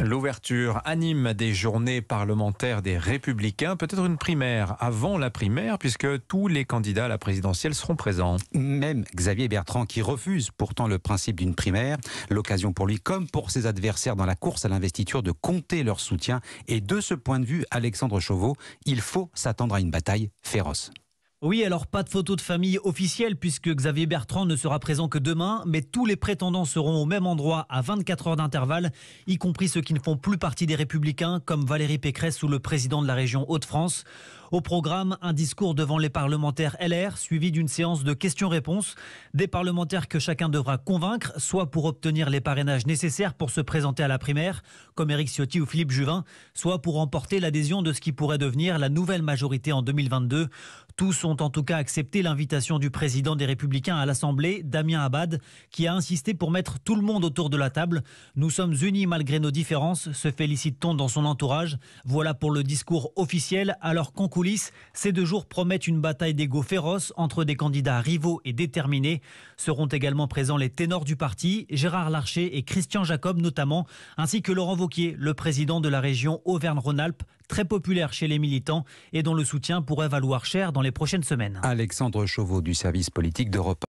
L'ouverture anime des journées parlementaires des Républicains, peut-être une primaire avant la primaire, puisque tous les candidats à la présidentielle seront présents. Même Xavier Bertrand, qui refuse pourtant le principe d'une primaire, l'occasion pour lui, comme pour ses adversaires dans la course à l'investiture, de compter leur soutien. Et de ce point de vue, Alexandre Chauveau, il faut s'attendre à une bataille féroce. Oui, alors pas de photo de famille officielle puisque Xavier Bertrand ne sera présent que demain, mais tous les prétendants seront au même endroit à 24 heures d'intervalle, y compris ceux qui ne font plus partie des Républicains, comme Valérie Pécresse ou le président de la région haute de france au programme, un discours devant les parlementaires LR, suivi d'une séance de questions-réponses. Des parlementaires que chacun devra convaincre, soit pour obtenir les parrainages nécessaires pour se présenter à la primaire, comme Éric Ciotti ou Philippe Juvin, soit pour emporter l'adhésion de ce qui pourrait devenir la nouvelle majorité en 2022. Tous ont en tout cas accepté l'invitation du président des Républicains à l'Assemblée, Damien Abad, qui a insisté pour mettre tout le monde autour de la table. Nous sommes unis malgré nos différences, se félicite-t-on dans son entourage. Voilà pour le discours officiel, alors qu'on ces deux jours promettent une bataille d'ego féroce entre des candidats rivaux et déterminés. Seront également présents les ténors du parti, Gérard Larcher et Christian Jacob notamment, ainsi que Laurent Vauquier, le président de la région Auvergne-Rhône-Alpes, très populaire chez les militants et dont le soutien pourrait valoir cher dans les prochaines semaines. Alexandre Chauveau du service politique d'Europe.